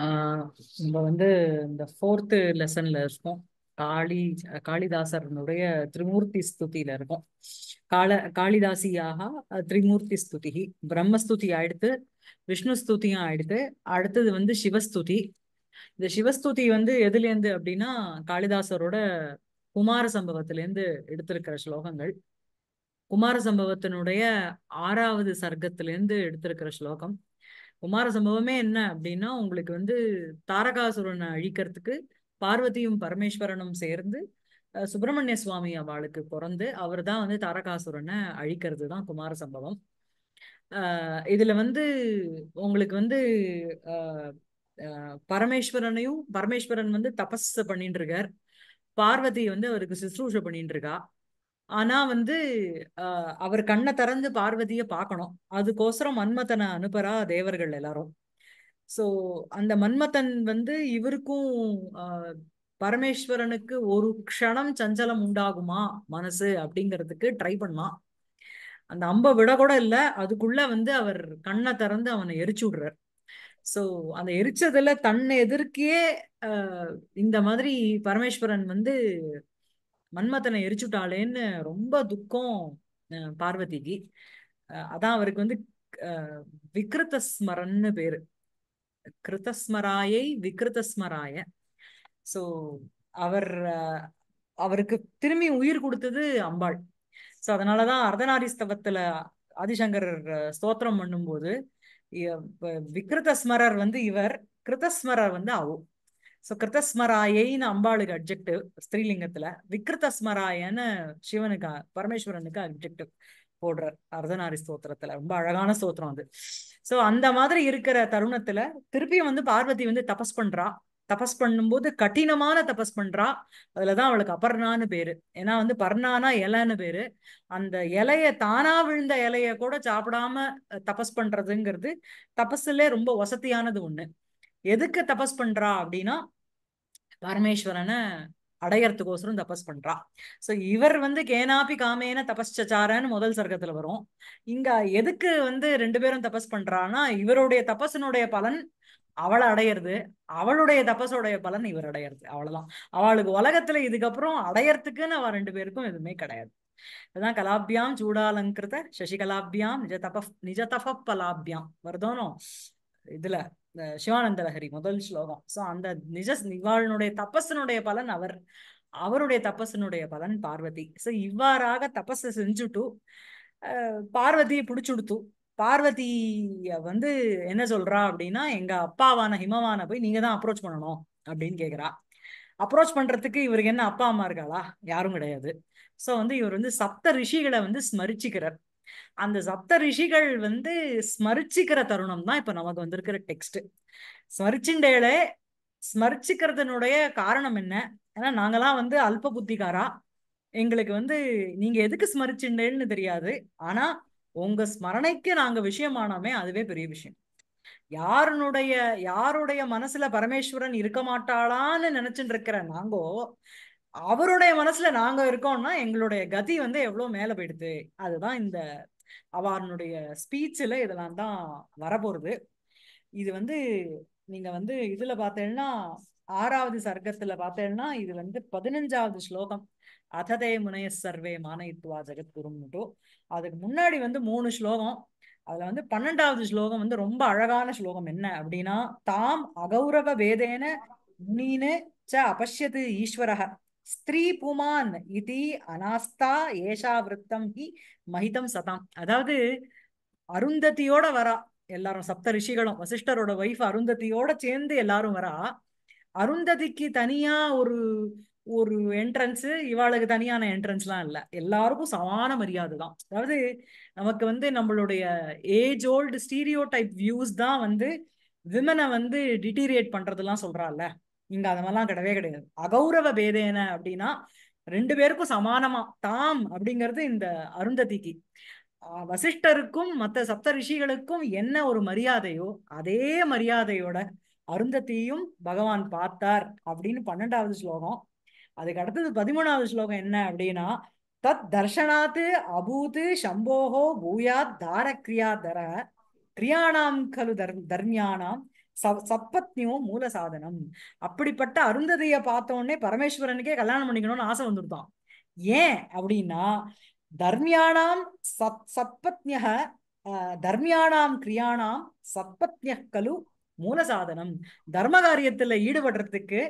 நம்ம வந்து இந்த ஃபோர்த்து லெசன்ல இருக்கோம் காளி காளிதாசரனுடைய திரிமூர்த்தி ஸ்துதியில இருக்கும் கால காளிதாசியாக திரிமூர்த்தி ஸ்துதி பிரம்மஸ்துதி ஆயிடுத்து விஷ்ணு ஸ்துதியும் ஆயிடுத்து அடுத்தது வந்து சிவஸ்துதி இந்த சிவஸ்துதி வந்து எதுலேருந்து அப்படின்னா காளிதாசரோட குமார சம்பவத்திலேருந்து எடுத்திருக்கிற ஸ்லோகங்கள் குமார சம்பவத்தினுடைய ஆறாவது சர்க்கத்திலேருந்து எடுத்திருக்கிற ஸ்லோகம் குமார சம்பவமே என்ன அப்படின்னா உங்களுக்கு வந்து தாரகாசுரனை அழிக்கிறதுக்கு பார்வதியும் பரமேஸ்வரனும் சேர்ந்து சுப்பிரமணிய சுவாமி அவளுக்கு பிறந்து அவர் தான் வந்து தாரகாசுரனை அழிக்கிறது தான் குமார சம்பவம் இதுல வந்து உங்களுக்கு வந்து பரமேஸ்வரனையும் பரமேஸ்வரன் வந்து தபஸ் பண்ணிட்டு இருக்கார் பார்வதி வந்து அவருக்கு சுசுரூஷை பண்ணிட்டு இருக்கா ஆனா வந்து அவர் கண்ணை திறந்து பார்வதிய பார்க்கணும் அதுக்கோசரம் மன்மதனை அனுப்புறா தேவர்கள் எல்லாரும் சோ அந்த மன்மதன் வந்து இவருக்கும் பரமேஸ்வரனுக்கு ஒரு க்ஷணம் சஞ்சலம் உண்டாகுமா மனசு அப்படிங்கிறதுக்கு ட்ரை பண்ணான் அந்த அம்பை விட கூட இல்ல அதுக்குள்ள வந்து அவர் கண்ணை திறந்து அவனை எரிச்சு விடுறார் சோ அந்த எரிச்சதுல தன்னை எதிர்க்கே இந்த மாதிரி பரமேஸ்வரன் வந்து மன்மதனை எரிச்சுட்டாளேன்னு ரொம்ப துக்கம் பார்வதிக்கு அதான் அவருக்கு வந்து விக்ருதஸ்மரன்னு பேரு கிருதஸ்மராயை விக்ருதஸ்மராய சோ அவர் அவருக்கு திரும்பி உயிர் கொடுத்தது அம்பாள் சோ அதனாலதான் ஸ்தவத்துல ஆதிசங்கரர் ஸ்தோத்திரம் பண்ணும்போது விக்ருதஸ்மரர் வந்து இவர் கிருதஸ்மரர் வந்து அவோ சோ கிருத்தஸ்மராயைன்னு அம்பாளுக்கு அப்ஜெக்டிவ் ஸ்திரீலிங்கத்துல விக்கிருத்தஸ்மராயன்னு சிவனுக்கு பரமேஸ்வரனுக்கு அப்ஜெக்டிவ் போடுற அர்தநாரி ஸ்தோத்திரத்துல ரொம்ப அழகான ஸ்தோத்திரம் அது சோ அந்த மாதிரி இருக்கிற தருணத்துல திருப்பியும் வந்து பார்வதி வந்து தபஸ் பண்றா தபஸ் பண்ணும்போது கடினமான தபஸ் பண்றா அதுலதான் அவளுக்கு அபர்ணான்னு பேரு ஏன்னா வந்து பர்ணானா இலைன்னு பேரு அந்த இலைய தானா விழுந்த இலைய கூட சாப்பிடாம தபஸ் பண்றதுங்கிறது தபஸ்ல ரொம்ப வசதியானது ஒண்ணு எதுக்கு தபஸ் பண்றா அப்படின்னா பரமேஸ்வரனை அடையறதுக்கோசரம் தபஸ் பண்றா சோ இவர் வந்து கேனாபி காமேன தபஸ்சச்சாரன்னு முதல் சர்க்கத்துல வரும் இங்க எதுக்கு வந்து ரெண்டு பேரும் தபஸ் பண்றான்னா இவருடைய தபசனுடைய பலன் அவளை அடையிறது அவளுடைய தபசோடைய பலன் இவர் அடையிறது அவ்வளவுதான் அவளுக்கு உலகத்துல இதுக்கப்புறம் அடையறதுக்குன்னு அவ ரெண்டு பேருக்கும் எதுவுமே கிடையாது இதுதான் கலாபியாம் சூடாலங்கிருத சசிகலாபியாம் நிஜ தப நிஜ தப பலாபியாம் வருதோனோ இதுல இந்த சிவானந்த லஹரி முதல் ஸ்லோகம் ஸோ அந்த நிஜ இவாளுடைய தபஸனுடைய பலன் அவர் அவருடைய தப்பஸனுடைய பலன் பார்வதி ஸோ இவ்வாறாக தபஸ் செஞ்சுட்டு பார்வதியை பிடிச்சுடுத்து பார்வதிய வந்து என்ன சொல்றா அப்படின்னா எங்க அப்பாவான ஹிமவான போய் நீங்க தான் அப்ரோச் பண்ணணும் அப்படின்னு கேக்குறா அப்ரோச் பண்றதுக்கு இவருக்கு என்ன அப்பா அம்மா இருக்காளா யாரும் கிடையாது ஸோ வந்து இவர் வந்து சப்த ரிஷிகளை வந்து ஸ்மரிச்சுக்கிறார் அந்த சப்த ரிஷிகள் வந்து ஸ்மரிச்சிக்கிற தருணம் தான் இப்ப நமக்கு வந்திருக்கிற டெக்ஸ்ட் ஸ்மரிச்சுண்டேலே ஸ்மரிச்சுக்கிறதுனுடைய காரணம் என்ன ஏன்னா நாங்கெல்லாம் வந்து அல்ப புத்திகாரா எங்களுக்கு வந்து நீங்க எதுக்கு ஸ்மரிச்சுண்டேன்னு தெரியாது ஆனா உங்க ஸ்மரணைக்கு நாங்க விஷயமானாமே அதுவே பெரிய விஷயம் யாருனுடைய யாருடைய மனசுல பரமேஸ்வரன் இருக்க மாட்டாளான்னு நினைச்சுட்டு இருக்கிற நாங்கோ அவருடைய மனசுல நாங்க இருக்கோம்னா எங்களுடைய கதி வந்து எவ்வளவு மேல போயிடுது அதுதான் இந்த அவனுடைய ஸ்பீச்சில் இதெல்லாம் தான் வரப்போறது இது வந்து நீங்க வந்து இதுல பார்த்தேன்னா ஆறாவது சர்க்கத்துல பார்த்தேன்னா இது வந்து பதினஞ்சாவது ஸ்லோகம் அததே முனைய சர்வே மானயித்துவா ஜெகத்குருன்ட்டு அதுக்கு முன்னாடி வந்து மூணு ஸ்லோகம் அதுல வந்து பன்னெண்டாவது ஸ்லோகம் வந்து ரொம்ப அழகான ஸ்லோகம் என்ன அப்படின்னா தாம் அகௌரவ வேதேன முனின்னு ச அபஷியத்து ஈஸ்வரக ஸ்திரீ புமான் இது அனாஸ்தா ஏஷா விரத்தம் ஹி மஹிதம் சதாம் அதாவது அருந்ததியோட வரா எல்லாரும் சப்த ரிஷிகளும் வசிஷ்டரோட ஒய்ஃப் அருந்ததியோட சேர்ந்து எல்லாரும் வரா அருந்ததிக்கு தனியா ஒரு ஒரு என்ட்ரன்ஸ் இவாளுக்கு தனியான என்ட்ரன்ஸ்லாம் இல்லை எல்லாருக்கும் சமான மரியாதை தான் அதாவது நமக்கு வந்து நம்மளுடைய age old stereotype views தான் வந்து விமனை வந்து டிட்டீரியேட் பண்றதுலாம் சொல்றாள் இங்க அந்த மாதிரிலாம் கிடையவே கிடையாது அகௌரவ பேதேன அப்படின்னா ரெண்டு பேருக்கும் சமானமா தாம் அப்படிங்கிறது இந்த அருந்ததிக்கு வசிஷ்டருக்கும் மற்ற சப்த ரிஷிகளுக்கும் என்ன ஒரு மரியாதையோ அதே மரியாதையோட அருந்ததியும் பகவான் பார்த்தார் அப்படின்னு பன்னெண்டாவது ஸ்லோகம் அதுக்கு அடுத்தது பதிமூணாவது ஸ்லோகம் என்ன அப்படின்னா தத் தர்ஷனாத்து அபூத்து சம்போகோ பூயாத் கிரியா தர கிரியானாம் கலு தர் தர்மியானாம் சப்பத்னியும் மூல சாதனம் அப்படிப்பட்ட அருந்ததைய பார்த்த உடனே பரமேஸ்வரனுக்கே கல்யாணம் பண்ணிக்கணும்னு ஆசை வந்துருதான் ஏன் அப்படின்னா தர்மியானாம் சத் ஆஹ் தர்மியானாம் கிரியானாம் சத்பத்னிய கலு சாதனம் தர்ம காரியத்துல ஈடுபடுறதுக்கு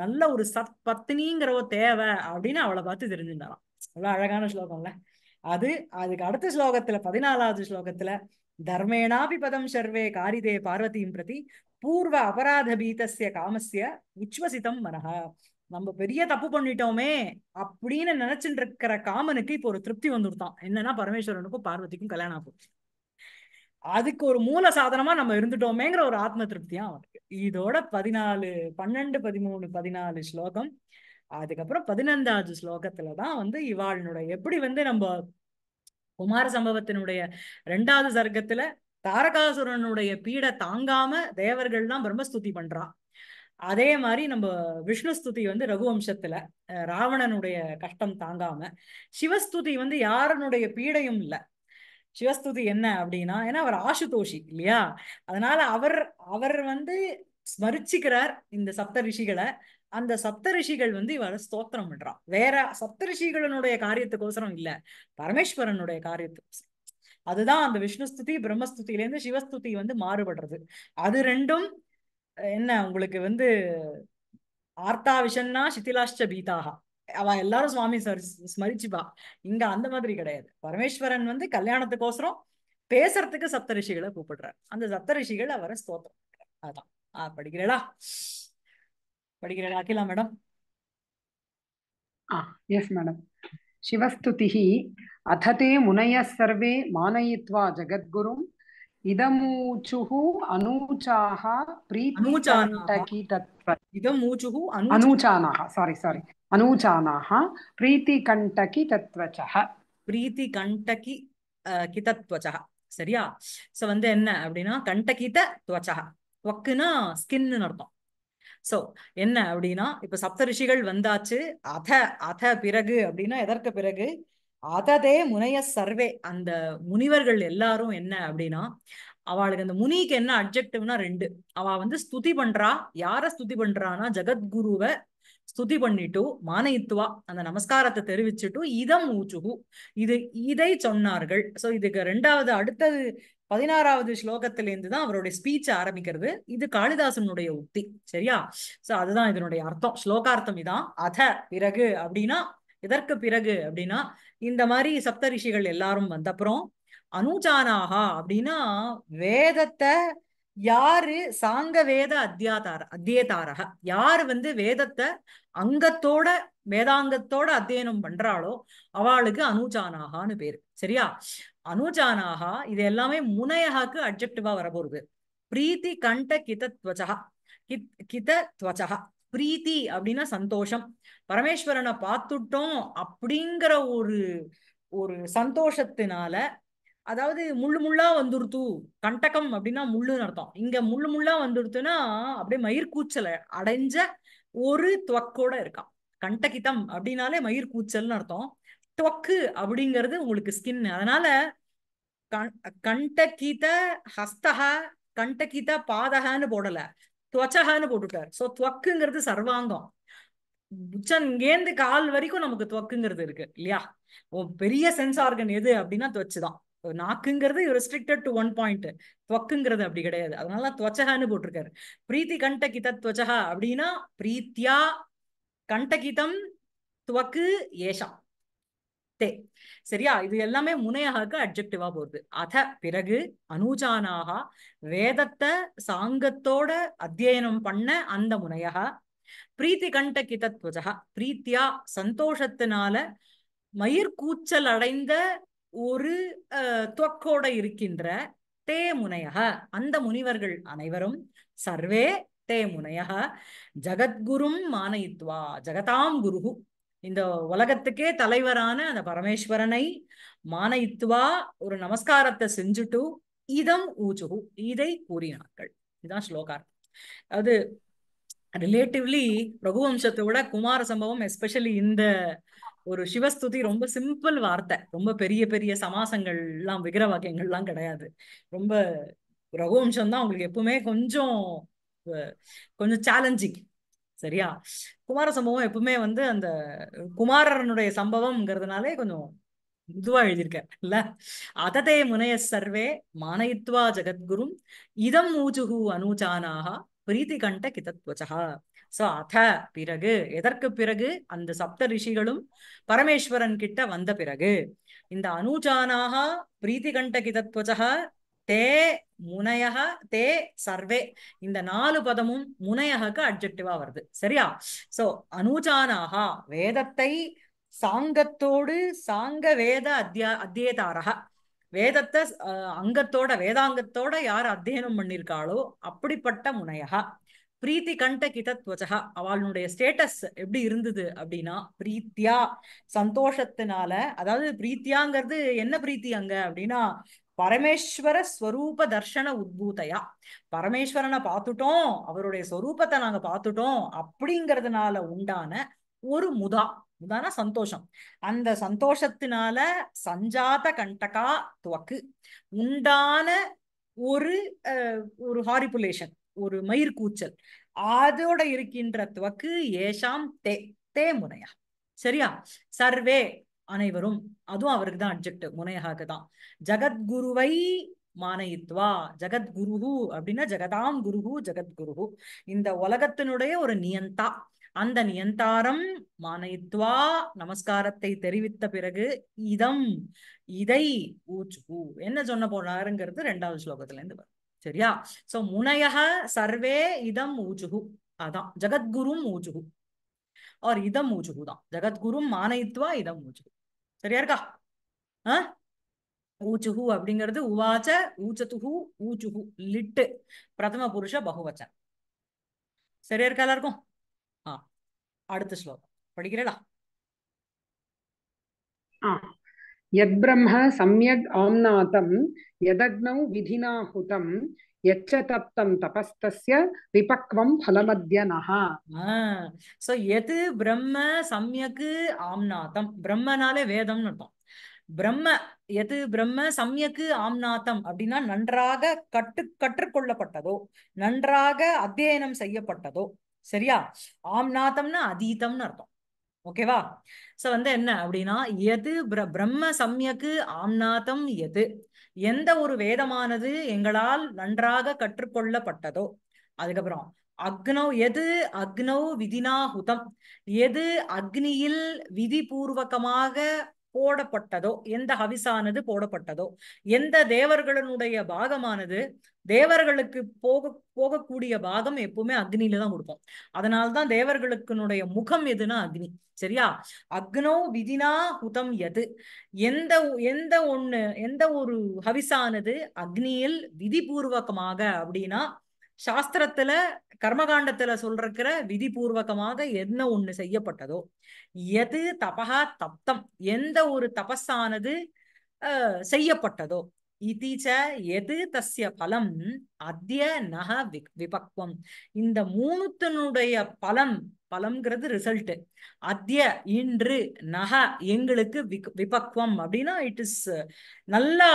நல்ல ஒரு பத்னிங்கிறவ தேவை அப்படின்னு அவளை பார்த்து தெரிஞ்சுட்டாராம் அவ்வளவு அழகான ஸ்லோகம்ல அது அதுக்கு அடுத்த ஸ்லோகத்துல பதினாலாவது ஸ்லோகத்துல தர்மேனாபி பதம் சர்வே காரிதே பார்வதியும் பிரதி பூர்வ அபராத பீதசிய காமசிய உச்வசிதம் மனஹா நம்ம பெரிய தப்பு பண்ணிட்டோமே அப்படின்னு நினைச்சுட்டு இருக்கிற காமனுக்கு இப்போ ஒரு திருப்தி வந்துருத்தான் என்னன்னா பரமேஸ்வரனுக்கும் பார்வதிக்கும் கல்யாணம் ஆகும் அதுக்கு ஒரு மூல சாதனமா நம்ம இருந்துட்டோமேங்கிற ஒரு ஆத்ம திருப்தியா அவனுக்கு இதோட பதினாலு பன்னெண்டு பதிமூணு பதினாலு ஸ்லோகம் அதுக்கப்புறம் பதினைந்தாவது ஸ்லோகத்துலதான் வந்து இவாளினுடைய எப்படி வந்து நம்ம குமார சம்பவத்தினுடைய ரெண்டாவது சர்க்கத்துல தாரகாசுரனுடைய பீட தாங்காம தேவர்கள்லாம் பிரம்மஸ்துதி பண்றான் அதே மாதிரி நம்ம விஷ்ணு ஸ்துதி வந்து ரகுவம்சத்துல ராவணனுடைய கஷ்டம் தாங்காம சிவஸ்துதி வந்து யாருனுடைய பீடையும் இல்லை சிவஸ்துதி என்ன அப்படின்னா ஏன்னா அவர் ஆசுதோஷி இல்லையா அதனால அவர் அவர் வந்து ஸ்மரிச்சுக்கிறார் இந்த சப்த ரிஷிகளை அந்த சப்தரிஷிகள் வந்து இவர ஸ்தோத்திரம் பண்றான் வேற சப்தரிஷிகளினுடைய காரியத்துக்கோசரம் இல்ல பரமேஸ்வரனுடைய காரியத்துக்கோசரம் அதுதான் அந்த விஷ்ணுஸ்துதி இருந்து சிவஸ்துதி வந்து மாறுபடுறது அது ரெண்டும் என்ன உங்களுக்கு வந்து ஆர்த்தா விஷன்னா சித்திலாஷ்ட பீதாகா அவ எல்லாரும் சுவாமி ஸ்மரிச்சுப்பா இங்க அந்த மாதிரி கிடையாது பரமேஸ்வரன் வந்து கல்யாணத்துக்கோசரம் பேசுறதுக்கு சப்தரிஷிகளை கூப்பிடுறார் அந்த சப்தரிஷிகள் அவரை ஸ்தோத்திரம் அதான் ஆஹ் படிக்கிறேடா படிக்கிறாள் அகிலா மேடம் எஸ் மேடம் சிவஸ்துதிஹி அததே முனையः सर्वे मानयित्वा जगद्गुरुम् இதமூச்சுஹு அனூச்சாக பிரீத்தி இதமூச்சுஹு அனூச்சானாக சாரி சாரி அனூச்சானாக பிரீத்தி கண்டகி தத்வச்சக பிரீத்தி கண்டகி கிதத்வச்சக சரியா சோ வந்து என்ன அப்படின்னா கண்டகித துவச்சக ஒக்குனா ஸ்கின்னு அர்த்தம் சோ என்ன அப்படின்னா இப்ப சப்த ரிஷிகள் வந்தாச்சு அத அத பிறகு அப்படின்னா எதற்கு பிறகு அததே முனைய சர்வே அந்த முனிவர்கள் எல்லாரும் என்ன அப்படின்னா அவளுக்கு அந்த முனிக்கு என்ன அப்ஜெக்டிவ்னா ரெண்டு அவ வந்து ஸ்துதி பண்றா யார ஸ்துதி பண்றான்னா ஜெகத்குருவை ஸ்துதி பண்ணிட்டு மானயித்துவா அந்த நமஸ்காரத்தை தெரிவிச்சுட்டு இதம் ஊச்சுகு இது இதை சொன்னார்கள் சோ இதுக்கு ரெண்டாவது அடுத்தது பதினாறாவது ஸ்லோகத்திலேருந்து தான் அவருடைய ஸ்பீச் ஆரம்பிக்கிறது இது காளிதாசனுடைய உத்தி சரியா சோ அதுதான் இதனுடைய அர்த்தம் ஸ்லோகார்த்தம் இதான் அத பிறகு அப்படின்னா இதற்கு பிறகு அப்படின்னா இந்த மாதிரி சப்தரிஷிகள் எல்லாரும் வந்தப்புறம் அனுஜானாகா அப்படின்னா வேதத்தை யாரு சாங்க வேத அத்தியாதார அத்தியதாரக யார் வந்து வேதத்தை அங்கத்தோட வேதாங்கத்தோட அத்தியனம் பண்றாளோ அவளுக்கு அனுஜானாகான்னு பேரு சரியா அனுஜானாகா இது எல்லாமே முனையகாக்கு அப்ஜெக்டிவா வரப்போகுது பிரீத்தி கண்ட கித துவச்சகா கித் கித துவச்சகா பிரீத்தி அப்படின்னா சந்தோஷம் பரமேஸ்வரனை பார்த்துட்டோம் அப்படிங்கிற ஒரு ஒரு சந்தோஷத்தினால அதாவது முள்ளு முள்ளா வந்துருத்து கண்டகம் அப்படின்னா முள்ளுன்னு அர்த்தம் இங்க முள்ளு முள்ளா வந்துருத்துன்னா அப்படியே மயிர்கூச்சல அடைஞ்ச ஒரு துவக்கோட இருக்கான் கண்டகிதம் அப்படின்னாலே மயிர்கூச்சல்னு அர்த்தம் துவக்கு அப்படிங்கிறது உங்களுக்கு ஸ்கின் அதனால கண்டகித ஹஸ்தகா கண்டகித பாதகான்னு போடல துவச்சகான்னு போட்டுட்டார் சோ துவக்குங்கிறது சர்வாங்கம் உச்சம் இங்கேந்து கால் வரைக்கும் நமக்கு துவக்குங்கிறது இருக்கு இல்லையா பெரிய சென்ஸ் ஆர்கன் எது அப்படின்னா துவச்சுதான் நாக்குங்கிறது ரெஸ்ட்ரிக்டட் டு ஒன் பாயிண்ட் துவக்குங்கிறது அப்படி கிடையாது அதனால துவச்சகான்னு போட்டிருக்காரு பிரீத்தி கண்டகித துவச்சகா அப்படின்னா பிரீத்தியா கண்டகிதம் துவக்கு ஏஷா அத்தே சரியா இது எல்லாமே முனையாக அப்ஜெக்டிவா போகுது அத பிறகு அனுஜானாக வேதத்தை சாங்கத்தோட அத்தியனம் பண்ண அந்த முனையகா பிரீத்தி கண்ட கிதத்வஜா பிரீத்தியா சந்தோஷத்தினால மயிர்கூச்சல் அடைந்த ஒரு துவக்கோட இருக்கின்ற தே முனையக அந்த முனிவர்கள் அனைவரும் சர்வே தே முனையக ஜகத்குரும் மானயித்வா ஜகதாம் குருகு இந்த உலகத்துக்கே தலைவரான அந்த பரமேஸ்வரனை மானயித்துவா ஒரு நமஸ்காரத்தை செஞ்சுட்டு இதம் ஊச்சுகு இதை கூறினார்கள் இதுதான் ஸ்லோகார் அது ரிலேட்டிவ்லி ரகுவம்சத்தை விட குமார சம்பவம் எஸ்பெஷலி இந்த ஒரு சிவஸ்துதி ரொம்ப சிம்பிள் வார்த்தை ரொம்ப பெரிய பெரிய சமாசங்கள்லாம் விக்கிர வாக்கியங்கள்லாம் கிடையாது ரொம்ப ரகுவம்சம் தான் உங்களுக்கு எப்பவுமே கொஞ்சம் கொஞ்சம் சேலஞ்சிங் சரியா குமார சம்பவம் எப்பவுமே வந்து அந்த குமாரனுடைய சம்பவம்ங்கிறதுனாலே கொஞ்சம் இதுவா எழுதியிருக்கேன் இல்ல அததே முனைய சர்வே மானயித்வா ஜெகத்குரும் இதம் ஊஜுகு அனூஜானாக பிரீத்தி கண்ட கிதத்வச்சகா சோ அத பிறகு எதற்கு பிறகு அந்த சப்த ரிஷிகளும் பரமேஸ்வரன் கிட்ட வந்த பிறகு இந்த அனுஜானாக பிரீத்தி கண்ட கிதத்வச்சகா தே முனையக தே சர்வே இந்த நாலு பதமும் முனையகக்கு அப்ஜெக்டிவா வருது சரியா சோ அனுஜானாக வேதத்தை சாங்கத்தோடு சாங்க வேத அத்தியா அத்தியதாரக வேதத்தை அங்கத்தோட வேதாங்கத்தோட யார் அத்தியனம் பண்ணிருக்காளோ அப்படிப்பட்ட முனையகா பிரீத்தி கண்ட கிதத்வச்சகா அவளுடைய ஸ்டேட்டஸ் எப்படி இருந்தது அப்படின்னா பிரீத்தியா சந்தோஷத்தினால அதாவது பிரீத்தியாங்கிறது என்ன பிரீத்தி அங்க அப்படின்னா பரமேஸ்வர ஸ்வரூப தர்ஷன உத்பூதையா பரமேஸ்வரனை பார்த்துட்டோம் அவருடைய ஸ்வரூபத்தை நாங்க பார்த்துட்டோம் அப்படிங்கிறதுனால உண்டான ஒரு முதா முதானா சந்தோஷம் அந்த சந்தோஷத்தினால சஞ்சாத கண்டகா துவக்கு உண்டான ஒரு ஒரு ஹாரிபுலேஷன் ஒரு மயிர் கூச்சல் அதோட இருக்கின்ற துவக்கு ஏஷாம் தே தே முனையா சரியா சர்வே அனைவரும் அதுவும் அவருக்கு தான் அப்ஜெக்ட் முனையகாக்கு தான் ஜகத்குருவை மானயித்வா ஜகத்குரு அப்படின்னா ஜெகதாம் குரு ஜெகத்குருஹு இந்த உலகத்தினுடைய ஒரு நியந்தா அந்த நியந்தாரம் மானயித்வா நமஸ்காரத்தை தெரிவித்த பிறகு இதம் இதை ஊச்சு என்ன சொன்ன போனாருங்கிறது ரெண்டாவது ஸ்லோகத்துல இருந்து வரும் சரியா சோ முனையக சர்வே இதம் ஊஜுகு அதான் ஜகத்குரும் ஊஜுகு और இதம் ऊचुहु ஜகத்குரும் மானயித்வா இதம் ऊचुहु சரியா இருக்கா ஆ ஊச்சுஹு அப்படிங்கிறது உவாச்ச ஊச்சத்துஹு ஊச்சுஹு லிட்டு பிரதம புருஷ பகுவச்சன் சரியா இருக்கா எல்லாருக்கும் ஆ அடுத்த ஸ்லோகம் படிக்கிறேடா பிரம்ம सम्यग् ஆம்நாத்தம் यदग्नौ விதினாஹுதம் எச்ச தப்தம் தபஸ்தஸ்ய விபக்வம் பலமத்யனஹா சோ எது பிரம்ம சம்யக் ஆம்நாதம் பிரம்மனாலே வேதம்னு அர்த்தம் பிரம்ம எது பிரம்ம சம்யக்கு ஆம்நாத்தம் அப்படின்னா நன்றாக கற்று கற்றுக்கொள்ளப்பட்டதோ நன்றாக அத்தியனம் செய்யப்பட்டதோ சரியா ஆம்நாத்தம்னா அதீதம்னு அர்த்தம் ஓகேவா சோ வந்து என்ன அப்படின்னா எது பிர பிரம்ம சம்யக்கு ஆம்நாத்தம் எது எந்த ஒரு வேதமானது எங்களால் நன்றாக கற்றுக்கொள்ளப்பட்டதோ அதுக்கப்புறம் அக்னோ எது அக்னோ விதினாஹுதம் எது அக்னியில் விதிபூர்வகமாக போடப்பட்டதோ எந்த ஹவிசானது போடப்பட்டதோ எந்த தேவர்களுடைய பாகமானது தேவர்களுக்கு போக போகக்கூடிய பாகம் எப்பவுமே அக்னியில தான் கொடுப்போம் அதனால்தான் தேவர்களுக்குனுடைய முகம் எதுனா அக்னி சரியா அக்னோ விதினா ஹுதம் எது எந்த எந்த ஒண்ணு எந்த ஒரு ஹவிசானது அக்னியில் விதிபூர்வகமாக அப்படின்னா சாஸ்திரத்துல கர்மகாண்டத்துல சொல்ற விதிபூர்வகமாக என்ன ஒண்ணு செய்யப்பட்டதோ எது தபகா தப்தம் எந்த ஒரு தபஸானது செய்யப்பட்டதோ இதீச்ச எது தஸ்ய பலம் அத்திய நக விபக்வம் இந்த மூணுத்தனுடைய பலம் பலம்ங்கிறது ரிசல்ட் அத்திய இன்று நக எங்களுக்கு விபக்வம் அப்படின்னா இட் இஸ் நல்லா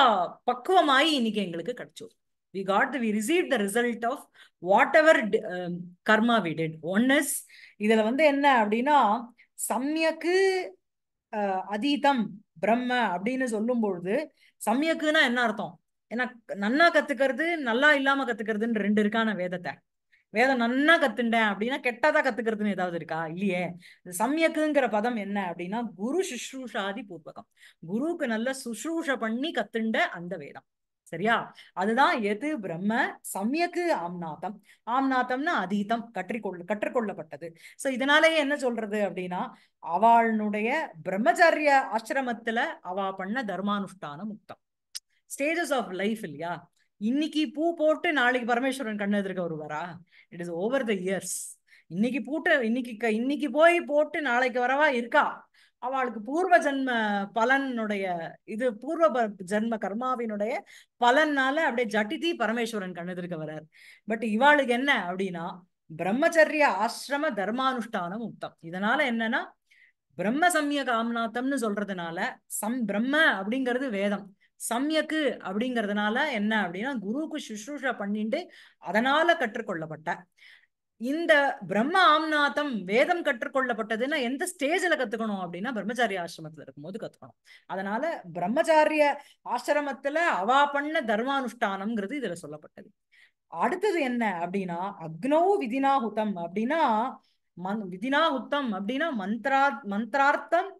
பக்குவமாயி இன்னைக்கு எங்களுக்கு கிடைச்சோம் we got the we received the result of whatever um, karma we did one is இதுல வந்து என்ன அப்படின்னா சம்யக்கு அதீதம் பிரம்ம அப்படின்னு சொல்லும் பொழுது சமயக்குன்னா என்ன அர்த்தம் ஏன்னா நன்னா கத்துக்கிறது நல்லா இல்லாம கத்துக்கிறதுன்னு ரெண்டு இருக்கான வேதத்தை வேதம் நன்னா கத்துண்டேன் அப்படின்னா கெட்டதா கத்துக்கிறதுன்னு ஏதாவது இருக்கா இல்லையே சமயக்குங்கிற பதம் என்ன அப்படின்னா குரு சுஷ்ரூஷாதி பூர்வகம் குருவுக்கு நல்ல சுஷ்ரூஷ பண்ணி கத்துண்ட அந்த வேதம் சரியா அதுதான் எது பிரம்ம சமயக்கு ஆம்நாதம் ஆம்நாத்தம்னா அதீதம் கற்றுக்கொள் கற்றுக்கொள்ளப்பட்டது சோ இதனாலேயே என்ன சொல்றது அப்படின்னா அவளுடைய பிரம்மச்சரிய ஆசிரமத்துல அவ பண்ண தர்மானுஷ்டான முக்தம் ஸ்டேஜஸ் ஆஃப் லைஃப் இல்லையா இன்னைக்கு பூ போட்டு நாளைக்கு பரமேஸ்வரன் கண்ணு எதிர்க்க வருவாரா it is over the years இன்னைக்கு பூட்ட இன்னைக்கு இன்னைக்கு போய் போட்டு நாளைக்கு வரவா இருக்கா அவளுக்கு பூர்வ ஜென்ம பலனுடைய இது பூர்வ ஜென்ம கர்மாவினுடைய பலனால அப்படியே ஜட்டிதி பரமேஸ்வரன் கண்ணுதிருக்க வர்றார் பட் இவாளுக்கு என்ன அப்படின்னா பிரம்மச்சரிய ஆசிரம தர்மானுஷ்டானம் முக்தம் இதனால என்னன்னா பிரம்ம சம்ய காமநாத்தம்னு சொல்றதுனால சம் பிரம்ம அப்படிங்கிறது வேதம் சம்யக்கு அப்படிங்கிறதுனால என்ன அப்படின்னா குருவுக்கு சுஷ்ரூஷா பண்ணிட்டு அதனால கற்றுக்கொள்ளப்பட்ட இந்த பிரம்ம ஆம்நாதம் வேதம் கற்றுக்கொள்ளப்பட்டதுன்னா எந்த ஸ்டேஜ்ல கத்துக்கணும் அப்படின்னா பிரம்மச்சாரிய ஆசிரமத்துல இருக்கும்போது கத்துக்கணும் அதனால பிரம்மச்சாரிய ஆசிரமத்துல அவா பண்ண தர்மானுஷ்டானம்ங்கிறது இதுல சொல்லப்பட்டது அடுத்தது என்ன அப்படின்னா அக்னோ விதினாஹுதம் அப்படின்னா மந் விதினாஹுத்தம் அப்படின்னா மந்த்ரா மந்த்ரார்த்தம்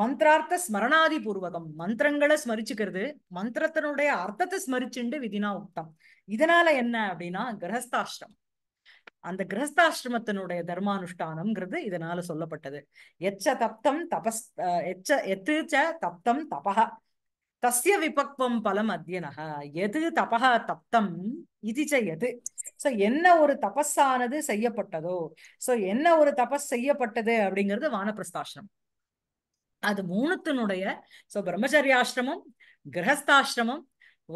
மந்திரார்த்த ஸ்மரணாதி பூர்வகம் மந்திரங்களை ஸ்மரிச்சுக்கிறது மந்திரத்தினுடைய அர்த்தத்தை ஸ்மரிச்சுண்டு விதினா உத்தம் இதனால என்ன அப்படின்னா கிரகஸ்தாஷ்டம் அந்த கிரகஸ்தாசிரமத்தினுடைய தர்மானுஷ்டானம்ங்கிறது இதனால சொல்லப்பட்டது எச்ச தப்தம் தபஸ் எச்ச ச தப்தம் தபக தஸ்ய விபக்வம் பலம் அத்தியனக எது தபா தப்தம் இது எது சோ என்ன ஒரு தபஸானது செய்யப்பட்டதோ சோ என்ன ஒரு தபஸ் செய்யப்பட்டது அப்படிங்கிறது வானப்பிரஸ்தாசிரமம் அது மூணுத்தினுடைய சோ பிரம்மச்சரியாசிரமம் கிரகஸ்தாசிரமம்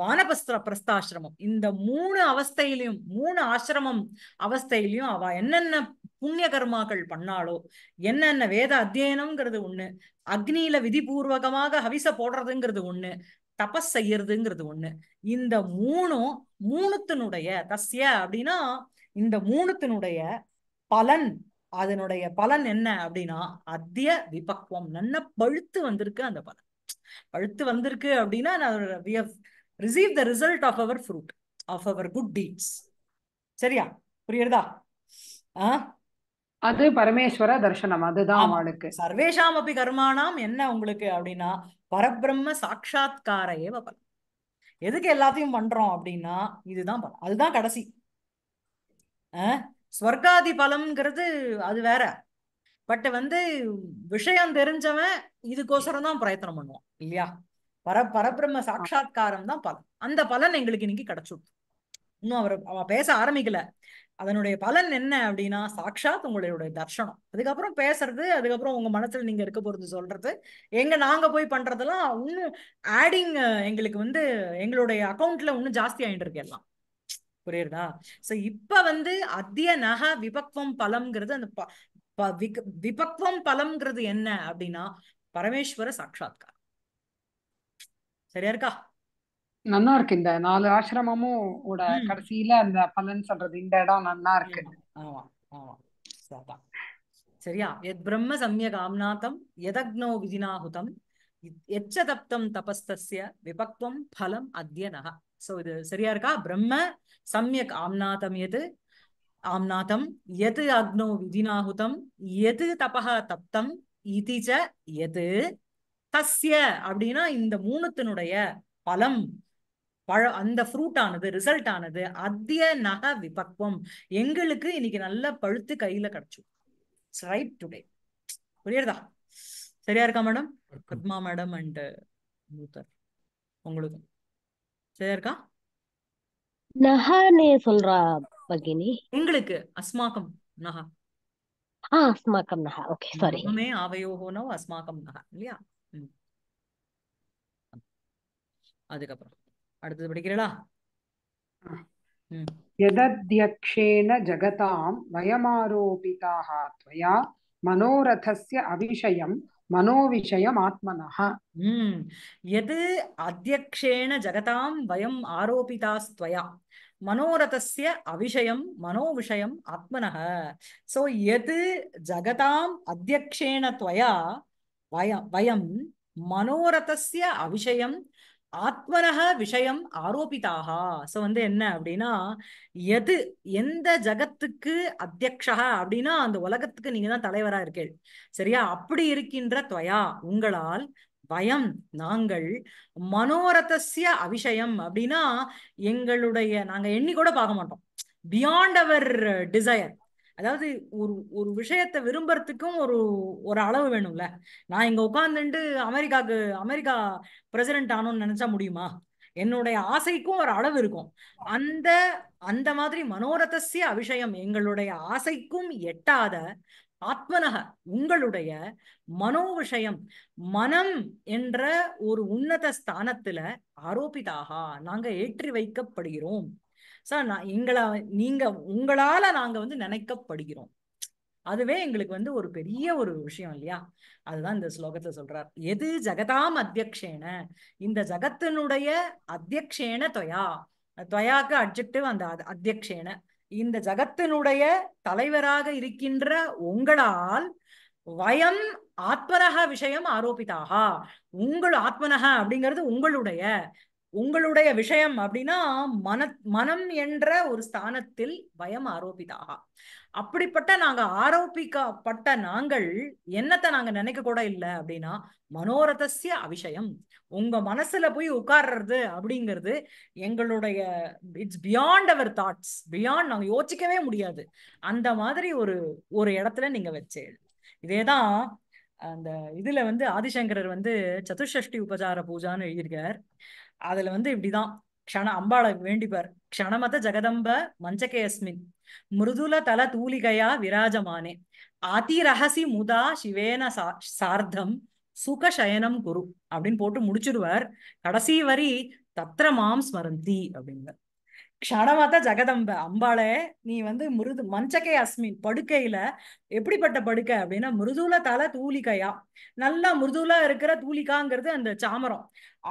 வானபஸ்திர பிரஸ்தாசிரமம் இந்த மூணு அவஸ்தையிலையும் மூணு ஆசிரமம் அவஸ்தையிலையும் அவ என்னென்ன புண்ணிய கர்மாக்கள் பண்ணாலோ என்னென்ன வேத அத்தியனம்ங்கிறது ஒண்ணு அக்னியில விதிபூர்வகமாக ஹவிச போடுறதுங்கிறது ஒண்ணு தபஸ் செய்யறதுங்கிறது ஒண்ணு இந்த மூணும் மூணுத்தினுடைய தஸ்ய அப்படின்னா இந்த மூணுத்தினுடைய பலன் அதனுடைய பலன் என்ன அப்படின்னா அத்திய விபக்வம் நல்ல பழுத்து வந்திருக்கு அந்த பலன் பழுத்து வந்திருக்கு அப்படின்னா receive the result of our fruit of our good deeds சரியா புரியுறதா ஆ அது பரமேஸ்வர தர்சனம் அதுதான் அவளுக்கு சர்வேஷாம் அப்படி கர்மானாம் என்ன உங்களுக்கு அப்படின்னா பரபிரம்ம சாட்சா ஏவ பலம் எதுக்கு எல்லாத்தையும் பண்றோம் அப்படின்னா இதுதான் பலம் அதுதான் கடைசி ஸ்வர்காதி பலம்ங்கிறது அது வேற பட் வந்து விஷயம் தெரிஞ்சவன் இதுக்கோசரம் தான் பிரயத்தனம் பண்ணுவான் இல்லையா பர பரபிரம்ம சாட்சா்காரம் தான் பலன் அந்த பலன் எங்களுக்கு இன்னைக்கு கிடைச்சிடும் இன்னும் அவர் அவ பேச ஆரம்பிக்கல அதனுடைய பலன் என்ன அப்படின்னா சாட்சாத் உங்களுடைய தர்ஷனம் அதுக்கப்புறம் பேசுறது அதுக்கப்புறம் உங்க மனசுல நீங்க இருக்க போறது சொல்றது எங்க நாங்க போய் பண்றதெல்லாம் இன்னும் ஆடிங் எங்களுக்கு வந்து எங்களுடைய அக்கௌண்ட்ல இன்னும் ஜாஸ்தி ஆயிட்டு இருக்கு எல்லாம் புரியுறதா சோ இப்ப வந்து அத்திய நக விபக்வம் பலம்ங்கிறது அந்த விபக்வம் பலம்ங்கிறது என்ன அப்படின்னா பரமேஸ்வர சாட்சா்கார் சரியா இருக்கா நல்லா இருக்கு இந்த நாலு ஆசிரமமும் கடைசியில அந்த பலன் சொல்றது இந்த இடம் நல்லா இருக்கு சரியா எத் பிரம்ம சமய காம்நாத்தம் எதக்னோ விதினாகுதம் எச்ச தப்தம் தபஸ்தஸ்ய விபக்வம் பலம் அத்திய நக சோ இது சரியா இருக்கா பிரம்ம சமயக் ஆம்நாதம் எது ஆம்நாதம் எது அக்னோ விதினாகுதம் எது தபா தப்தம் இதிஜ எது தஸ்ய அப்படின்னா இந்த மூணுத்தினுடைய பலம் பழ அந்த ஃப்ரூட் ஆனது ரிசல்ட் ஆனது அத்திய நக விபக்வம் எங்களுக்கு இன்னைக்கு நல்லா பழுத்து கையில கிடைச்சு ரைட் டுடே புரியுறதா சரியா இருக்கா மேடம் பத்மா மேடம் அண்ட் உங்களுக்கு சரியா இருக்கா நகானே சொல்றா பகினி எங்களுக்கு அஸ்மாக்கம் நகா அஸ்மாக்கம் நகா ஓகே சாரி ஆவையோகோனோ அஸ்மாக்கம் நகா இல்லையா அதுக்கப்புறம் அடுத்தது படிக்கிறீங்களா यदध्यक्षेण जगतां वयमारोपिताः त्वया मनोरथस्य अविषयं मनोविषयमात्मनः यद् अध्यक्षेण जगतां वयम् आरोपितास्त्वया மனோரதஸ்ய அவிஷயம் மனோவிஷயம் ஆத்மனஹ சோ எது ஜகதாம் அத்தியக்ஷேண துவயா வயம் மனோரதசிய அவிஷயம் ஆத்மனக விஷயம் ஆரோபிதாக சோ வந்து என்ன அப்படின்னா எது எந்த ஜகத்துக்கு அத்தியக்ஷா அப்படின்னா அந்த உலகத்துக்கு நீங்க தான் தலைவரா இருக்கீள் சரியா அப்படி இருக்கின்ற துவயா உங்களால் பயம் நாங்கள் மனோரதசிய அபிஷயம் அப்படின்னா எங்களுடைய நாங்க எண்ணி கூட பார்க்க மாட்டோம் பியாண்ட் அவர் டிசையர் அதாவது ஒரு ஒரு விஷயத்த விரும்புறதுக்கும் ஒரு ஒரு அளவு வேணும்ல நான் இங்க உட்காந்துட்டு அமெரிக்காவுக்கு அமெரிக்கா பிரசிடென்ட் ஆனோன்னு நினைச்சா முடியுமா என்னுடைய ஆசைக்கும் ஒரு அளவு இருக்கும் அந்த அந்த மாதிரி மனோரதசிய அபிஷயம் எங்களுடைய ஆசைக்கும் எட்டாத ஆத்மனக உங்களுடைய மனோ விஷயம் மனம் என்ற ஒரு உன்னத ஸ்தானத்துல ஆரோபிதாகா நாங்க ஏற்றி வைக்கப்படுகிறோம் சார் நான் எங்களை நீங்க உங்களால நாங்க வந்து நினைக்கப்படுகிறோம் அதுவே எங்களுக்கு வந்து ஒரு பெரிய ஒரு விஷயம் இல்லையா அதுதான் இந்த ஸ்லோகத்தை சொல்றார் எது ஜெகதாம் அத்தியக்ஷேன இந்த ஜகத்தினுடைய அத்தியக்ஷேன தொயா தொயாக்கு அட்ஜெக்டிவ் அந்த அத்தியக்ஷேன இந்த ஜகத்தினுடைய தலைவராக இருக்கின்ற உங்களால் வயம் ஆத்மனக விஷயம் ஆரோபிதாக உங்கள் ஆத்மனக அப்படிங்கிறது உங்களுடைய உங்களுடைய விஷயம் அப்படின்னா மன மனம் என்ற ஒரு ஸ்தானத்தில் பயம் ஆரோபிதாக அப்படிப்பட்ட நாங்க ஆரோபிக்கப்பட்ட நாங்கள் என்னத்தை நாங்க நினைக்க கூட இல்லை அப்படின்னா மனோரதசிய அவிஷயம் உங்க மனசுல போய் உட்கார்றது அப்படிங்கிறது எங்களுடைய it's beyond our thoughts beyond நாங்க யோசிக்கவே முடியாது அந்த மாதிரி ஒரு ஒரு இடத்துல நீங்க வச்சு இதேதான் அந்த இதுல வந்து ஆதிசங்கரர் வந்து சதுஷஷ்டி உபசார பூஜான்னு எழுதியிருக்கார் அதுல வந்து இப்படிதான் க்ஷண அம்பாள வேண்டிப்பார் க்ஷணமத ஜெகதம்ப மஞ்சகேஸ்மின் மிருதுல தல தூலிகையா விராஜமானே அதிரகசி முதா சிவேன சா சார்த்தம் சுகசயனம் குரு அப்படின்னு போட்டு முடிச்சிருவார் கடைசி வரி தத்திர மாம் ஸ்மரந்தி அப்படிங்கிற க்ஷணமாதா ஜெகதம்ப அம்பாளே நீ வந்து மிருது மஞ்சக்கை அஸ்மின் படுக்கையில எப்படிப்பட்ட படுக்கை அப்படின்னா மிருதுல தலை தூலிக்கையா நல்லா மிருதுலா இருக்கிற தூலிகாங்கிறது அந்த சாமரம்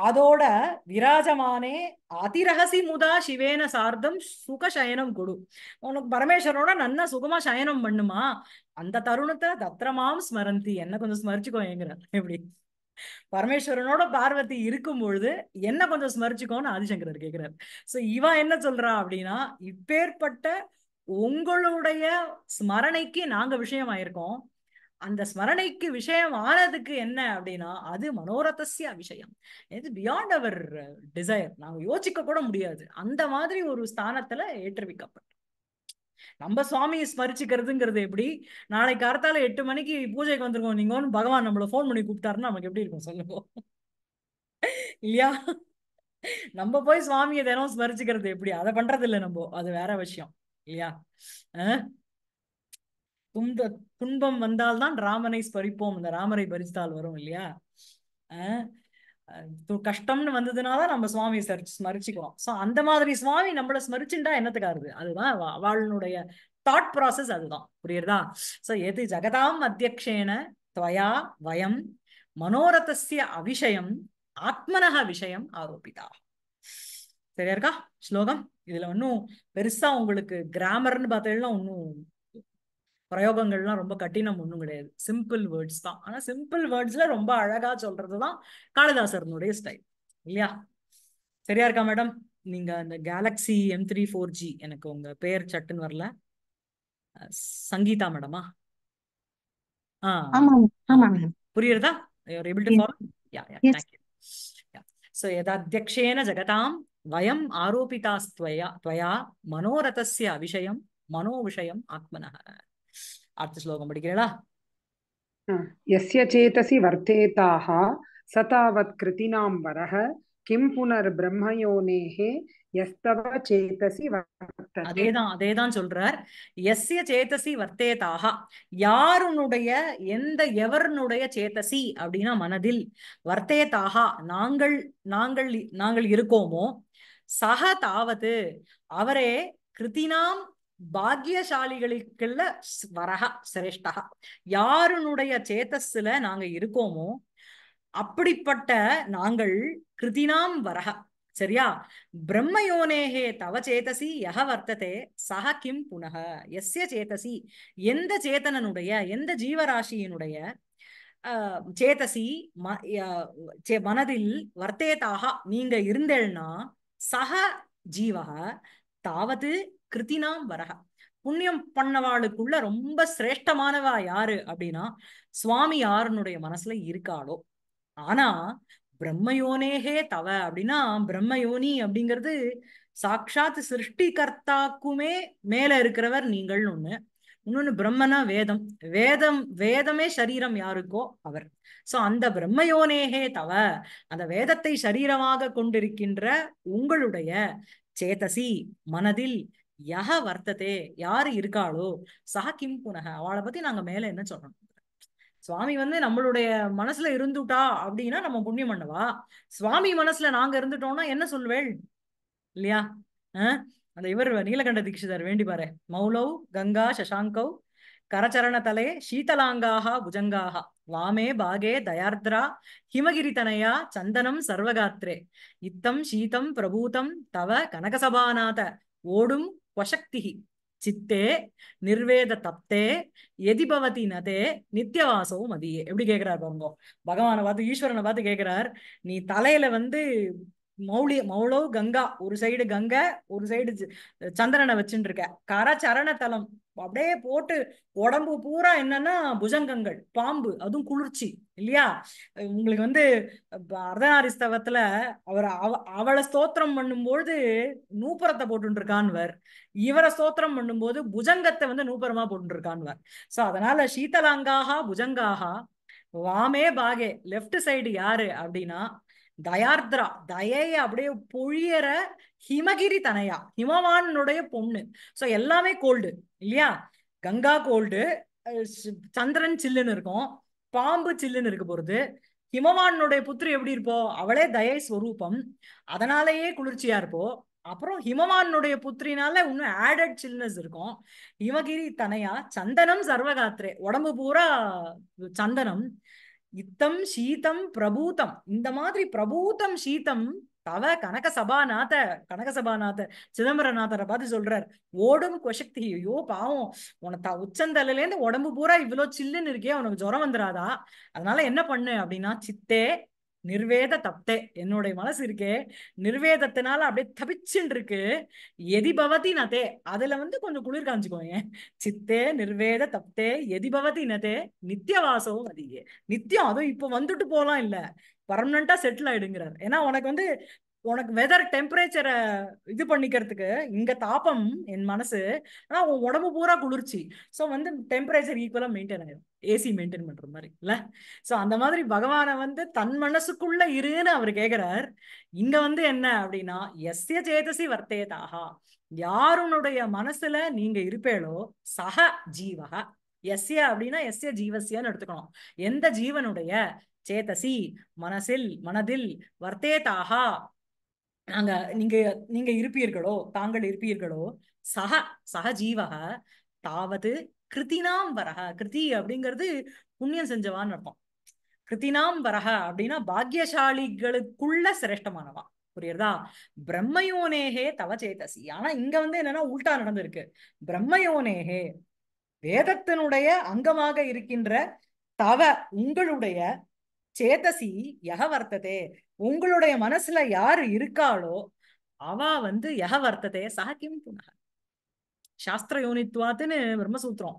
அதோட விராஜமானே அதிரகசி முதா சிவேன சார்தம் சுக சயனம் கொடு உனக்கு பரமேஸ்வரோட நல்லா சுகமா சயனம் பண்ணுமா அந்த தருணத்தை தத்திரமாம் ஸ்மரந்தி என்ன கொஞ்சம் ஸ்மரிச்சுக்கோ எப்படி பரமேஸ்வரனோட பார்வதி இருக்கும் பொழுது என்ன கொஞ்சம் ஸ்மரிச்சுக்கோன்னு ஆதிசங்கரர் கேட்கிறார் சோ இவன் என்ன சொல்றா அப்படின்னா இப்பேற்பட்ட உங்களுடைய ஸ்மரணைக்கு நாங்க விஷயம் ஆயிருக்கோம் அந்த ஸ்மரணைக்கு விஷயம் ஆனதுக்கு என்ன அப்படின்னா அது மனோரதசிய விஷயம் இது பியாண்ட் அவர் டிசைர் நாங்க யோசிக்க கூட முடியாது அந்த மாதிரி ஒரு ஸ்தானத்துல ஏற்றுவிக்கப்பட்ட நம்ம சுவாமியை ஸ்மரிச்சுக்கிறதுங்கிறது எப்படி நாளைக்கு கார்த்தால எட்டு மணிக்கு பூஜைக்கு வந்திருக்கோம் நீங்க ஒன்று பகவான் நம்மளை ஃபோன் பண்ணி கூப்பிட்டாருன்னு நமக்கு எப்படி இருக்கும் சொல்லுவோம் இல்லையா நம்ம போய் சுவாமியை தினம் ஸ்மரிச்சுக்கிறது எப்படி அதை பண்றது இல்லை நம்ம அது வேற விஷயம் இல்லையா துன்ப துன்பம் வந்தால்தான் ராமனை ஸ்மரிப்போம் இந்த ராமரை பரிசால் வரும் இல்லையா கஷ்டம்னு வந்ததுனால நம்ம சுவாமியை சரி ஸ்மரிச்சுக்கிறோம் ஸோ அந்த மாதிரி சுவாமி நம்மள ஸ்மரிச்சுண்டா என்னத்துக்காருது அதுதான் அவளுடைய தாட் ப்ராசஸ் அதுதான் புரியுறதா ஸோ எது ஜெகதாம் அத்தியக்ஷேன துவயா வயம் மனோரதசிய அவிஷயம் ஆத்மனக விஷயம் ஆரோபிதா சரியா இருக்கா ஸ்லோகம் இதுல ஒன்னும் பெருசா உங்களுக்கு கிராமர்னு பார்த்தீங்கன்னா ஒன்னும் பிரயோகங்கள்லாம் ரொம்ப கட்டினம் ஒன்றும் கிடையாது சிம்பிள் வேர்ட்ஸ் தான் ஆனா சிம்பிள் வேர்ட்ஸ்ல ரொம்ப அழகா சொல்றதுதான் தான் காளிதாசரனுடைய ஸ்டைல் இல்லையா சரியா இருக்கா மேடம் நீங்க அந்த Galaxy M three four G எனக்கு உங்க பேர் சட்டுன்னு வரல சங்கீதா மேடமா புரியுறதா ஏபிள் டு யா யா யதாத்தியக்ஷேன ஜகதாம் வயம் ஆரோபிதாஸ்துவயா துவயா மனோரதஸ்ய விஷயம் மனோவிஷயம் ஆத்மனக அடுத்த ஸ்லோகம் படிக்கிறீங்களா எஸ்ய சேதசி வர்த்தேதாக சதாவத் கிருதினாம் வரஹ கிம் புனர் பிரம்மயோனேஹே எஸ்தவ சேதசி அதேதான் அதேதான் சொல்றார் எஸ்ய சேதசி வர்த்தேதாக யாருனுடைய எந்த எவருனுடைய சேதசி அப்படின்னா மனதில் வர்த்தேதாக நாங்கள் நாங்கள் நாங்கள் இருக்கோமோ சக தாவது அவரே கிருத்தினாம் பாக்யசாலிகளுக்குள்ள வரகா சிரேஷ்டா யாருனுடைய சேத்தஸ்ல நாங்க இருக்கோமோ அப்படிப்பட்ட நாங்கள் கிருதினாம் வரக சரியா பிரம்மயோனேகே தவ சேதசி யக வர்த்ததே சக கிம் புனக எஸ்ய சேதசி எந்த சேத்தனனுடைய எந்த ஜீவராசியினுடைய சேதசி மனதில் வர்த்தேதாக நீங்க இருந்தேன்னா சக ஜீவக தாவது கிருத்தினாம் வரகா புண்ணியம் பண்ணவாளுக்குள்ள ரொம்ப சிரேஷ்டமானவா யாரு அப்படின்னா சுவாமி யாருனுடைய மனசுல இருக்காளோ ஆனா பிரம்மயோனேகே தவ அப்படின்னா பிரம்மயோனி அப்படிங்கிறது சாட்சாத் சிருஷ்டிகர்த்தாக்குமே மேல இருக்கிறவர் நீங்கள் ஒண்ணு இன்னொன்னு பிரம்மனா வேதம் வேதம் வேதமே சரீரம் யாருக்கோ அவர் சோ அந்த பிரம்மயோனேகே தவ அந்த வேதத்தை சரீரமாக கொண்டிருக்கின்ற உங்களுடைய சேதசி மனதில் யக வர்த்ததே யாரு இருக்காளோ சஹ கிம் புனக அவளை பத்தி நாங்க மேல என்ன சொல்றோம் சுவாமி வந்து நம்மளுடைய மனசுல இருந்துட்டா அப்படின்னா நம்ம புண்ணியம் பண்ணவா சுவாமி மனசுல நாங்க இருந்துட்டோம்னா என்ன சொல்வேள் இல்லையா ஆஹ் அந்த இவர் நீலகண்ட தீட்சிதர் வேண்டி பாரு மௌலவ் கங்கா சசாங்கவ் தலை சீதலாங்காக புஜங்காக வாமே பாகே தயார்திரா தனையா சந்தனம் சர்வகாத்ரே இத்தம் சீதம் பிரபூதம் தவ கனகசபாநாத ஓடும் வசக்தி சித்தே நிர்வேத தப்தே எதிபவதி நதே நித்தியவாசவும் மதியே எப்படி கேட்கிறார் பாருங்க பகவானை பார்த்து ஈஸ்வரனை பார்த்து கேட்கிறார் நீ தலையில வந்து மௌலி மௌலோ கங்கா ஒரு சைடு கங்கை ஒரு சைடு சந்திரனை வச்சுட்டு இருக்க கர தலம் அப்படியே போட்டு உடம்பு பூரா என்னன்னா புஜங்கங்கள் பாம்பு அதுவும் குளிர்ச்சி இல்லையா உங்களுக்கு வந்து அர்தநாரிஸ்தவத்துல அவர் அவ அவளை ஸ்தோத்திரம் பண்ணும்போது நூப்பரத்தை போட்டுருக்கான்வர் இவரை ஸ்தோத்திரம் பண்ணும்போது புஜங்கத்தை வந்து நூப்புரமா போட்டுருக்கான்வர் சோ அதனால சீதலாங்காகா புஜங்காகா வாமே பாகே லெஃப்ட் சைடு யாரு அப்படின்னா தயார்திரா தயைய அப்படியே பொழியற ஹிமகிரி தனையா ஹிமவானுடைய பொண்ணு ஸோ எல்லாமே கோல்டு இல்லையா கங்கா கோல்டு சந்திரன் சில்லுன்னு இருக்கும் பாம்பு சில்லுன்னு இருக்க போறது ஹிமவானுடைய புத்திரி எப்படி இருப்போ அவளே தயை ஸ்வரூபம் அதனாலேயே குளிர்ச்சியா இருப்போ அப்புறம் ஹிமவானுடைய புத்திரினால இன்னும் ஆடட் சில்னஸ் இருக்கும் ஹிமகிரி தனையா சந்தனம் சர்வகாத்திரே உடம்பு பூரா சந்தனம் இத்தம் சீதம் பிரபூதம் இந்த மாதிரி பிரபூதம் சீதம் தவ கனக சபாநாத கனக சபாநாத சிதம்பரநாதரை பார்த்து சொல்றார் ஓடும் கொசக்தி ஐயோ பாவம் உன த உச்சந்தலையிலேருந்து உடம்பு பூரா இவ்வளவு சில்லுன்னு இருக்கே உனக்கு ஜுரம் வந்துடாதா அதனால என்ன பண்ணு அப்படின்னா சித்தே நிர்வேத தப்தே என்னுடைய மனசு இருக்கே நிர்வேதத்தினால அப்படியே தபிச்சுன்னு இருக்கு எதிபவதி நதே அதுல வந்து கொஞ்சம் குளிர் காமிச்சுக்கோங்க சித்தே நிர்வேத தப்தே எதிபவதி நதே நித்தியவாசோ அதிக நித்தியம் அதுவும் இப்ப வந்துட்டு போகலாம் இல்ல பர்மனண்டா செட்டில் ஆயிடுங்கிறார் ஏன்னா உனக்கு வந்து உனக்கு வெதர் டெம்பரேச்சரை இது பண்ணிக்கிறதுக்கு இங்க தாப்பம் என் மனசு ஆனா உன் உடம்பு பூரா குளிர்ச்சி ஸோ வந்து டெம்பரேச்சர் ஈக்குவலா மெயின்டைன் ஆயிடும் ஏசி மெயின்டைன் பண்ற மாதிரி இல்ல ஸோ அந்த மாதிரி பகவானை வந்து தன் மனசுக்குள்ள இருன்னு அவர் கேட்கிறார் இங்க வந்து என்ன அப்படின்னா எஸ்ய சேதசி வர்த்தேதாகா யாருனுடைய மனசுல நீங்க இருப்பேளோ சக ஜீவக எஸ்ய அப்படின்னா எஸ்ய ஜீவசியன்னு எடுத்துக்கணும் எந்த ஜீவனுடைய சேதசி மனசில் மனதில் வர்த்தேதாகா நாங்க நீங்க நீங்க இருப்பீர்களோ தாங்கள் இருப்பீர்களோ சக சக ஜீவக தாவது கிருத்தினாம் வரக கிருதி அப்படிங்கிறது புண்ணியம் செஞ்சவான்னு அர்த்தம் கிருத்தினாம் வரக அப்படின்னா பாக்யசாலிகளுக்குள்ள சிரேஷ்டமானவா புரியுறதா பிரம்மயோனேகே தவ சேதசி ஆனா இங்க வந்து என்னன்னா உல்டா நடந்திருக்கு பிரம்மயோனேகே வேதத்தினுடைய அங்கமாக இருக்கின்ற தவ உங்களுடைய சேதசி யக வர்த்ததே உங்களுடைய மனசுல யாரு இருக்காளோ அவா வந்து யக வர்த்ததே சக கிம் புனக சாஸ்திர யோனித்துவாத்துன்னு பிரம்மசூத்திரம்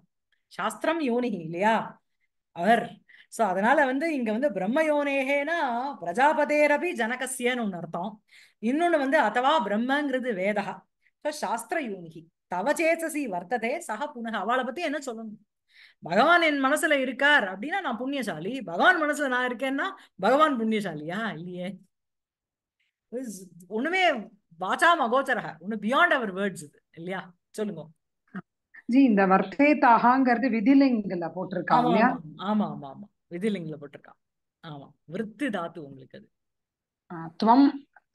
சாஸ்திரம் யோனி இல்லையா அவர் சோ அதனால வந்து இங்க வந்து பிரம்ம யோனேகேனா பிரஜாபதேரபி ஜனகசியன்னு ஒன்னு அர்த்தம் இன்னொன்னு வந்து அதவா பிரம்மங்கிறது வேதகா ஸோ சாஸ்திர யோனிகி தவ சேசசி வர்த்ததே சக புனக அவளை பத்தி என்ன சொல்லணும் பகவான் என் மனசுல இருக்கார் அப்படின்னா நான் புண்ணியசாலி பகவான் மனசுல நான் இருக்கேன்னா பகவான் புண்ணியசாலியா இல்லையே ஒண்ணுமே வாசா மகோச்சரக ஒண்ணு பியாண்ட் அவர் வேர்ட்ஸ் இது இல்லையா சொல்லுங்க ஜி இந்த வர்த்தே தாகாங்கிறது விதிலிங்கல போட்டிருக்காங்க ஆமா ஆமா ஆமா விதிலிங்கல போட்டிருக்கான் ஆமா விருத்தி தாத்து உங்களுக்கு அது துவம்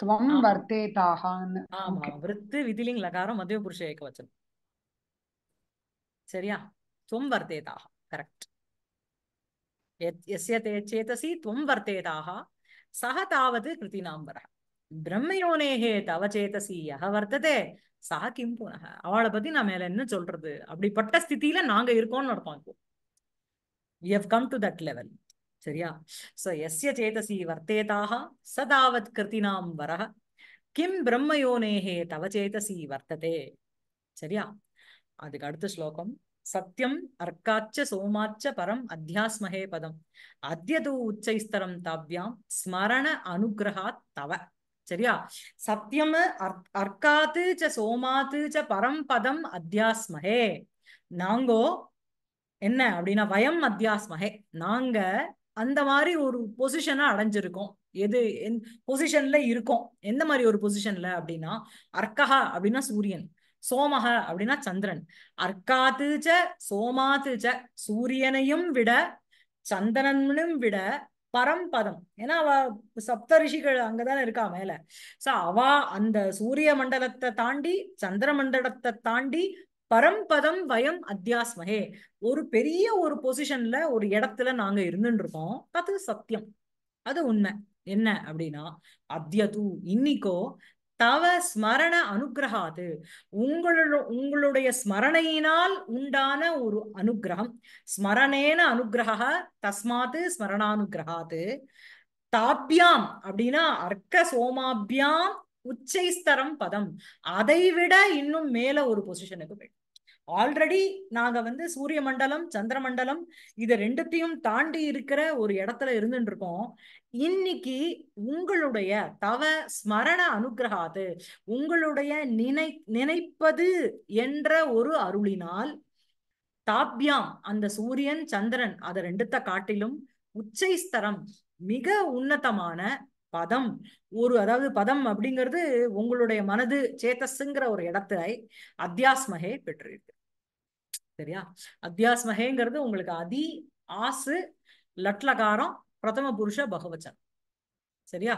துவம் வர்த்தேதாகான்னு ஆமா விருத்து விதிலிங் லகாரம் மத்திய புருஷ ஏகவச்சனம் சரியா துவம் वर्तेताः கரெக்ட் यस्य ते चेतसि त्वं वर्तेताः सः तावत् कृतिनाम्बरः பிரம்மயோனேகே தவ சேதசி யக வர்த்ததே சா கிம் புனக அவளை பத்தி நான் மேல என்ன சொல்றது அப்படிப்பட்ட ஸ்திதியில நாங்க இருக்கோம்னு நடப்போம் இப்போ we come to that level சரியா சோ எஸ்ய சேதசி வர்த்தேதாக சதாவத் கிருத்தினாம் வர கிம் பிரம்மயோனேகே தவ சேதசி வர்த்ததே சரியா அதுக்கு அடுத்த ஸ்லோகம் சத்யம் அர்க்காச்ச சோமாச்ச பரம் அத்தியாஸ்மகே பதம் அத்தியது உச்சைஸ்தரம் தாவ்யாம் ஸ்மரண அனுகிரகாத் தவ சரியா சத்தியம் அர்க்காத்து ச சோமாத்து ச பரம் பதம் அத்தியாஸ்மகே நாங்கோ என்ன அப்படின்னா வயம் அத்தியாஸ்மகே நாங்க அந்த மாதிரி ஒரு பொசிஷனை அடைஞ்சிருக்கோம் எது பொசிஷன்ல இருக்கோம் எந்த மாதிரி ஒரு பொசிஷன்ல அப்படின்னா அர்க்கஹா அப்படின்னா சூரியன் சோமக அப்படின்னா சந்திரன் அர்க்காத்து ஜ சோமாத்து ச சூரியனையும் விட சந்திரனும் விட பரம்பதம் ஏன்னா அவ சப்த ரிஷிகள் அங்கதானே இருக்கா மேல சோ அவ அந்த சூரிய மண்டலத்தை தாண்டி சந்திர மண்டலத்தை தாண்டி பரம்பதம் வயம் அத்தியாஸ்மகே ஒரு பெரிய ஒரு பொசிஷன்ல ஒரு இடத்துல நாங்க இருந்துட்டு இருக்கோம் அது சத்தியம் அது உண்மை என்ன அப்படின்னா அத்தியது இன்னிக்கோ தவ ஸ்மரண அனுகிரகாது உங்களு உங்களுடைய ஸ்மரணையினால் உண்டான ஒரு அனுகிரகம் ஸ்மரணேன அனுகிரக தஸ்மாத்து ஸ்மரணானுகிரகாது தாபியாம் அப்படின்னா அர்க்க சோமாபியாம் உச்சைஸ்தரம் பதம் அதைவிட இன்னும் மேல ஒரு பொசிஷனுக்கு போயிடும் ஆல்ரெடி நாங்க வந்து சூரிய மண்டலம் சந்திர மண்டலம் இதை ரெண்டுத்தையும் தாண்டி இருக்கிற ஒரு இடத்துல இருந்துட்டு இருக்கோம் இன்னைக்கு உங்களுடைய தவ ஸ்மரண அனுகிரகாது உங்களுடைய நினை நினைப்பது என்ற ஒரு அருளினால் தாப்யாம் அந்த சூரியன் சந்திரன் அதை ரெண்டுத்த காட்டிலும் உச்சை ஸ்தரம் மிக உன்னதமான பதம் ஒரு அதாவது பதம் அப்படிங்கிறது உங்களுடைய மனது சேத்தஸ்ங்கிற ஒரு இடத்தை அத்தியாஸ்மகே பெற்றிருக்கு சரியா அத்தியாஸ்மகேங்கிறது உங்களுக்கு அதி ஆசு லட்லகாரம் பிரதம புருஷ பகவச்சன் சரியா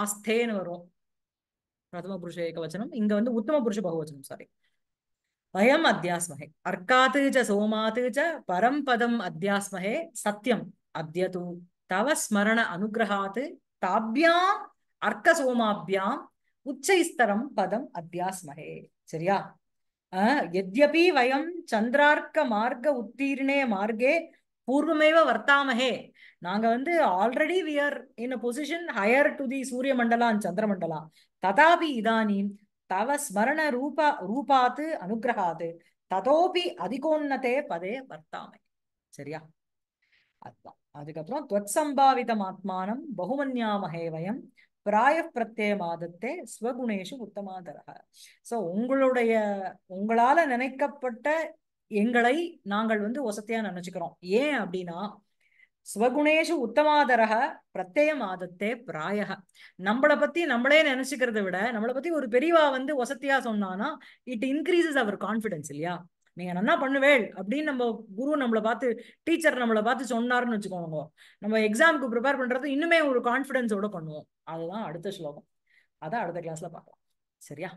ஆஸ்தேன்னு வரும் பிரதம புருஷ ஏகவச்சனம் இங்க வந்து உத்தம புருஷ பகவச்சனம் சாரி வயம் அத்தியாஸ்மகே அர்க்காத்து ச சோமாத்து ச பரம்பதம் அத்தியாஸ்மகே சத்தியம் அத்தியது தவ ஸ்மரண அனுகிரகாத்து தாபியாம் அர்க்க சோமாபியாம் உச்சைஸ்தரம் பதம் அத்தியாஸ்மகே சரியா எத்யபி வயம் சந்திரார்க்க மார்க்க உத்தீர்ணே மார்க்கே பூர்வமேவ வர்த்தாமகே நாங்க வந்து already we are in a position higher to the சூரிய மண்டலா சந்திர மண்டலா ததாபி இதானீம் தவ ஸ்மரண ரூபா ரூபாத்து அனுகிரகாது ததோபி அதிகோன்னதே பதே வர்த்தாமை சரியா அதுதான் அதுக்கப்புறம் துவத்சம்பாவிதம் ஆத்மானம் பகுமன்யாமகே வயம் பிராய மாதத்தை ஸ்வகுணேஷு உத்தமாதரக ஸோ உங்களுடைய உங்களால நினைக்கப்பட்ட எங்களை நாங்கள் வந்து வசதியா நினைச்சுக்கிறோம் ஏன் அப்படின்னா ஸ்வகுணேஷு உத்தமாதரக பிரத்ய மாதத்தே பிராயக நம்மளை பத்தி நம்மளே நினைச்சுக்கிறத விட நம்மளை பத்தி ஒரு பெரியவா வந்து வசதியா சொன்னானா இட் இன்க்ரீசஸ் அவர் கான்பிடன்ஸ் இல்லையா நீங்க நல்லா பண்ணுவேள் அப்படின்னு நம்ம குரு நம்மளை பார்த்து டீச்சர் நம்மளை பார்த்து சொன்னாருன்னு வச்சுக்கோங்க நம்ம எக்ஸாமுக்கு ப்ரிப்பேர் பண்றது இன்னுமே ஒரு கான்பிடன்ஸோட பண்ணுவோம் அதுதான் அடுத்த ஸ்லோகம் அதான் அடுத்த கிளாஸ்ல பார்க்கலாம் சரியா